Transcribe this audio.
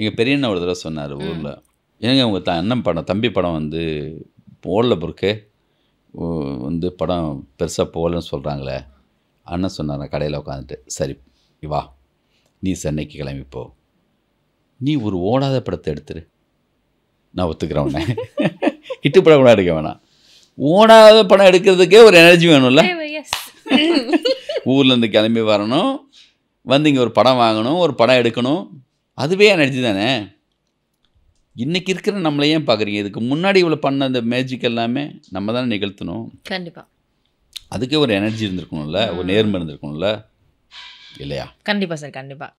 எங்கள் பெரியண்ணா ஒரு தடவை சொன்னார் ஊரில் ஏங்க உங்கள் த அண்ணன் படம் தம்பி படம் வந்து ஓடல பொறுக்கே வந்து படம் பெருசாக போகலன்னு சொல்கிறாங்களே அண்ணன் சொன்னார் கடையில் உட்காந்துட்டு சரி வா நீ சென்னைக்கு கிளம்பிப்போ நீ ஒரு ஓடாத படத்தை எடுத்துரு நான் ஒத்துக்கிறேன் உன்னை ஹிட்டு படம் கூட எடுக்க வேணாம் ஓடாத படம் எடுக்கிறதுக்கே ஒரு எனர்ஜி வேணும்ல ஊர்லேருந்து கிளம்பி வரணும் வந்து இங்கே ஒரு படம் வாங்கணும் ஒரு படம் எடுக்கணும் அதுவே எனர்ஜி தானே இன்றைக்கி இருக்கிற நம்மளை ஏன் பார்க்குறீங்க இதுக்கு முன்னாடி இவ்வளோ பண்ண அந்த மேஜிக் எல்லாமே நம்ம தானே நிகழ்த்தணும் கண்டிப்பாக அதுக்கே ஒரு எனர்ஜி இருந்திருக்கணும்ல ஒரு நேர்மை இருந்திருக்கணும்ல இல்லையா கண்டிப்பாக சார் கண்டிப்பாக